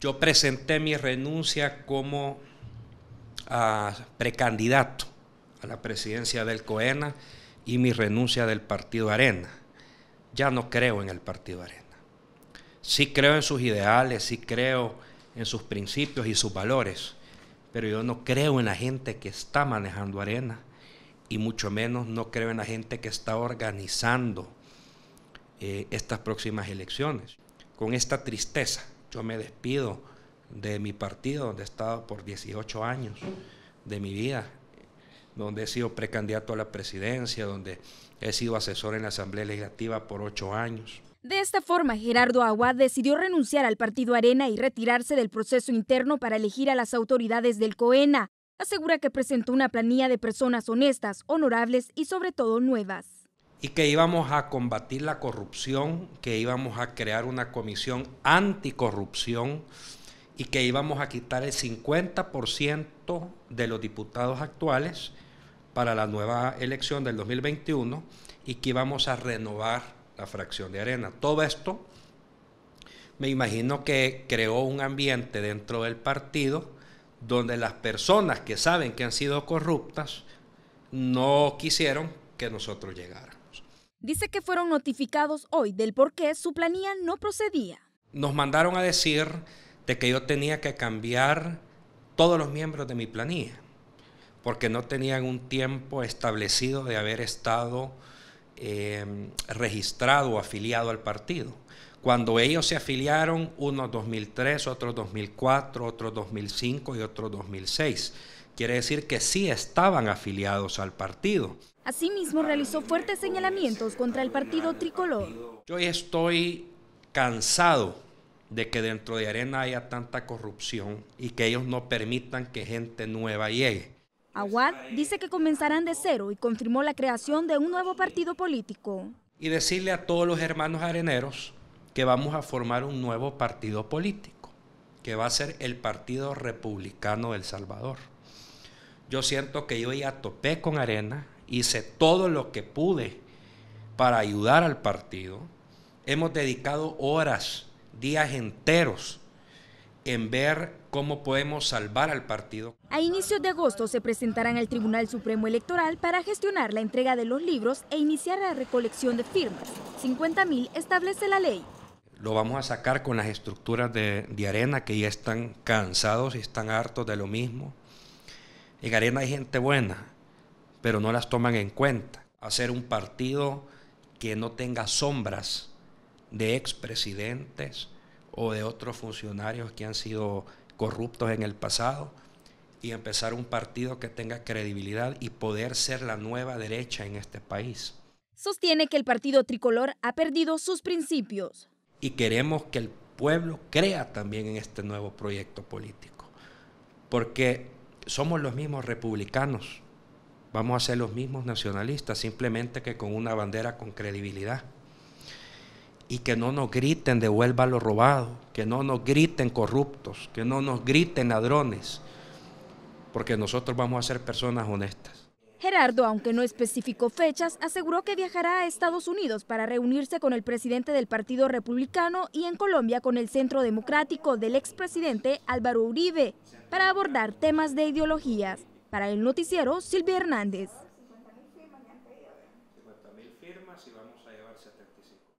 Yo presenté mi renuncia como ah, precandidato a la presidencia del COENA y mi renuncia del Partido Arena. Ya no creo en el Partido Arena. Sí creo en sus ideales, sí creo en sus principios y sus valores, pero yo no creo en la gente que está manejando Arena y mucho menos no creo en la gente que está organizando eh, estas próximas elecciones. Con esta tristeza yo me despido de mi partido, donde he estado por 18 años de mi vida, donde he sido precandidato a la presidencia, donde he sido asesor en la Asamblea Legislativa por ocho años. De esta forma, Gerardo Aguad decidió renunciar al partido Arena y retirarse del proceso interno para elegir a las autoridades del COENA. Asegura que presentó una planilla de personas honestas, honorables y sobre todo nuevas y que íbamos a combatir la corrupción, que íbamos a crear una comisión anticorrupción y que íbamos a quitar el 50% de los diputados actuales para la nueva elección del 2021 y que íbamos a renovar la fracción de arena. Todo esto me imagino que creó un ambiente dentro del partido donde las personas que saben que han sido corruptas no quisieron que nosotros llegáramos dice que fueron notificados hoy del por qué su planilla no procedía. Nos mandaron a decir de que yo tenía que cambiar todos los miembros de mi planilla, porque no tenían un tiempo establecido de haber estado em, registrado o afiliado al partido. Cuando ellos se afiliaron, unos 2003, otros 2004, otros 2005 y otros 2006. Quiere decir que sí estaban afiliados al partido. Asimismo, realizó fuertes señalamientos contra el partido tricolor. Yo estoy cansado de que dentro de Arena haya tanta corrupción y que ellos no permitan que gente nueva llegue. Aguad dice que comenzarán de cero y confirmó la creación de un nuevo partido político. Y decirle a todos los hermanos areneros que vamos a formar un nuevo partido político, que va a ser el Partido Republicano del Salvador yo siento que yo ya topé con arena, hice todo lo que pude para ayudar al partido. Hemos dedicado horas, días enteros en ver cómo podemos salvar al partido. A inicios de agosto se presentarán al Tribunal Supremo Electoral para gestionar la entrega de los libros e iniciar la recolección de firmas. 50.000 establece la ley. Lo vamos a sacar con las estructuras de, de arena que ya están cansados y están hartos de lo mismo. En Arena hay gente buena, pero no las toman en cuenta. Hacer un partido que no tenga sombras de expresidentes o de otros funcionarios que han sido corruptos en el pasado y empezar un partido que tenga credibilidad y poder ser la nueva derecha en este país. Sostiene que el partido tricolor ha perdido sus principios. Y queremos que el pueblo crea también en este nuevo proyecto político, porque somos los mismos republicanos, vamos a ser los mismos nacionalistas, simplemente que con una bandera con credibilidad. Y que no nos griten devuelva lo robado, que no nos griten corruptos, que no nos griten ladrones, porque nosotros vamos a ser personas honestas. Gerardo, aunque no especificó fechas, aseguró que viajará a Estados Unidos para reunirse con el presidente del Partido Republicano y en Colombia con el Centro Democrático del expresidente Álvaro Uribe para abordar temas de ideologías. Para el noticiero, Silvia Hernández.